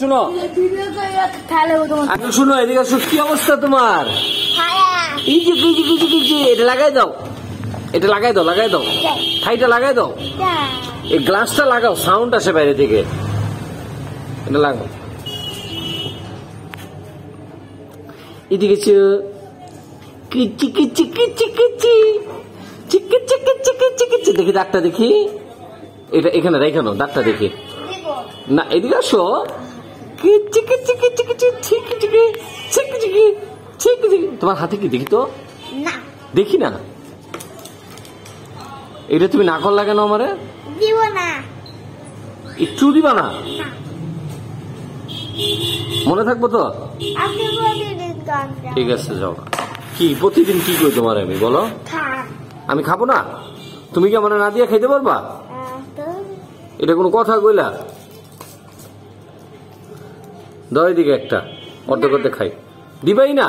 শুনো আচ্ছা শুনো এদিকে কি অবস্থা তোমার এটা লাগাই দাও এটা লাগাই দাও লাগাই দাও লাগাই দাও এই গ্লাসটা লাগাও সাউন্ড আসে বাইরে থেকে এটা লাগাও এদিকে কিচি কিচি কিচি কিচি চিকি চিকি চিকি চিকি চিকি দেখি দাঁতটা দেখি এটা এখানে দেখানো দাঁতটা দেখি না এদিকে আসো তোমার হাতে কি দেখি তো দেখি না এটা তুমি নাকল লাগে না আমারে একটু দিবা না মনে থাকবো তো ঠিক আছে যাও কি প্রতিদিন কি করি তোমার আমি বলো আমি খাবো না তুমি কি আমার না দিয়ে খাইতে পারবা এটা কোনো কথা কইলা দাও এদিকে একটা অর্ধেক করতে খাই দিবাই না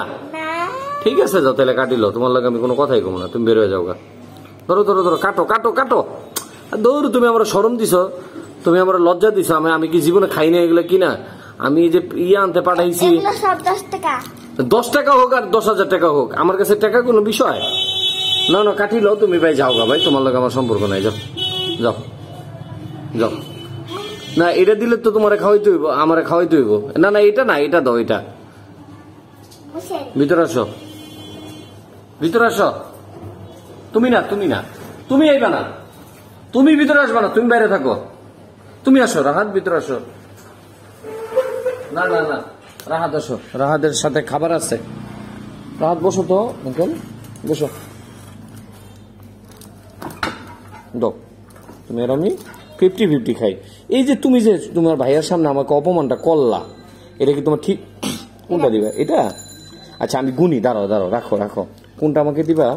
ঠিক আছে যাও তাহলে কাটিল তোমার লাগে আমি কোনো কথাই কমো না তুমি বেরোয় হয়ে যাও গা ধরো ধরো ধরো কাটো কাটো কাটো দৌড় তুমি আমার সরম দিছো তুমি আমার লজ্জা দিছ আমি আমি কি জীবনে খাই না এগুলো কিনা আমি যে ইয়ে আনতে পাঠাইছি দশ টাকা হোক আর দশ হাজার টাকা হোক আমার কাছে টাকা কোনো বিষয় না না কাটিল তুমি ভাই যাও গা ভাই তোমার লাগে আমার সম্পর্ক নাই যাও যাও যাও না এটা দিলে তো তোমার খাওয়াইতে হইব আমার খাওয়াইতে হইব না না এটা না এটা দাও এটা ভিতরে আসো ভিতরে আসো তুমি না তুমি না তুমি আইবা না তুমি ভিতরে আসবা না তুমি বাইরে থাকো তুমি আসো রাহাত ভিতরে আসো না না না রাহাত আসো রাহাতের সাথে খাবার আছে রাহাত বসো তো অঙ্কল বসো দাও তুমি আর আমি ফিফটি ফিফটি খাই এই যে তুমি যে তোমার ভাইয়ার সামনে আমাকে অপমানটা করলা এটা কি তোমার ঠিক কোনটা দিবা এটা আচ্ছা আমি গুনি দাঁড়াও দাঁড়াও রাখো রাখো কোনটা আমাকে দিবা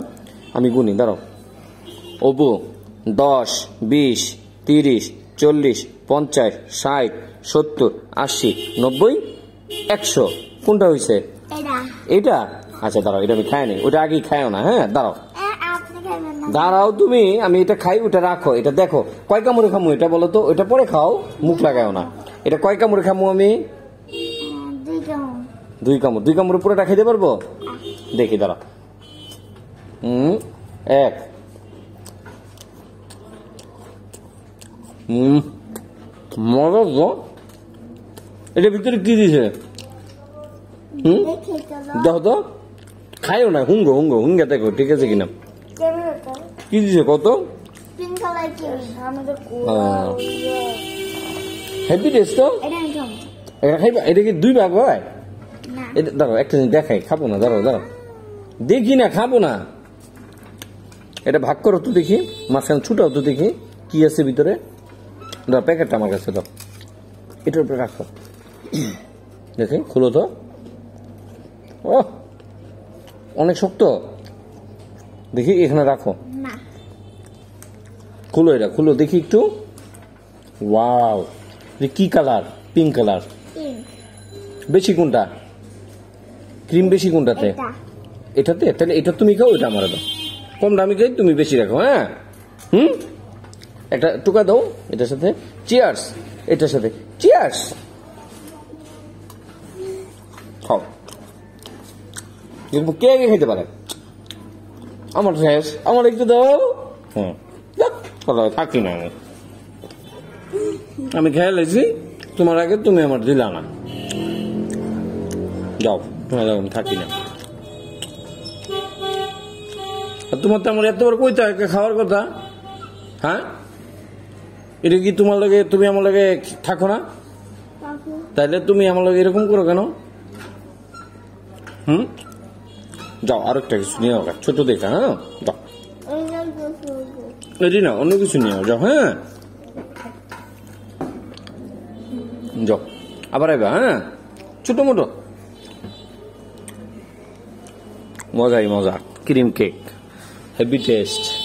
আমি গুনি দাঁড়াও অবু দশ বিশ তিরিশ চল্লিশ পঞ্চাশ ষাট সত্তর আশি নব্বই একশো কোনটা হয়েছে এটা আচ্ছা দাঁড়াও এটা আমি খাই নি ওটা আগেই খায়ও না হ্যাঁ দাঁড়াও দাঁড়াও তুমি আমি এটা খাই ওটা রাখো এটা দেখো কয় কামড়ে খামু এটা বলো তো ওটা পরে খাও মুখ লাগাও না এটা কয় কামড়ে খামু আমি দুই কামড় দুই কামড় পুরোটা খেতে পারবো দেখি দাঁড়া হুম এক হুম মজা তো এটা ভিতরে কি দিছে হুম দেখো তো খাইও না হুঙ্গো হুঙ্গো হুঙ্গে দেখো ঠিক আছে কিনা কি দিছে কত ডেস হ্যাঁ। তো দুই একটা জিনিস দেখাই খাবো না দেখি না খাবো না এটা ভাগ করো তো দেখি মাঝখানে ছুটাও তো দেখি কি আছে ভিতরে দাও প্যাকেটটা আমার কাছে দাও এটার উপরে রাখো দেখি খুলো তো অনেক শক্ত দেখি এখানে রাখো খুলো এটা খুলো দেখি একটু ওয়াও কি কালার পিঙ্ক কালার বেশি কোনটা ক্রিম বেশি কোনটাতে এটাতে তাহলে এটা তুমি খাও এটা আমার দাও কম দামি খাই তুমি বেশি রাখো হ্যাঁ হুম একটা টুকা দাও এটার সাথে চেয়ার্স এটার সাথে চেয়ার্স খাও কিন্তু কে আগে খেতে পারে আমার শেষ আমার একটু দাও হুম হ্যাঁ। থাকি না আমি আমি খেয়ে লেছি তোমার আগে তুমি আমার দিলা না যাও থাকি না তোমার তো আমার এতবার কইতে হয় খাওয়ার কথা হ্যাঁ এটা কি তোমার লাগে তুমি আমার লাগে থাকো না তাহলে তুমি আমার লাগে এরকম করো কেন হুম যাও আর একটা কিছু নিয়ে নাও ছোট দেখা হ্যাঁ যাও অন্য কিছু নিয়ে যাও হ্যাঁ যাও আবার আইবা হ্যাঁ ছোট মোটো মজাই মজা ক্রিম কেক হ্যাপি টেস্ট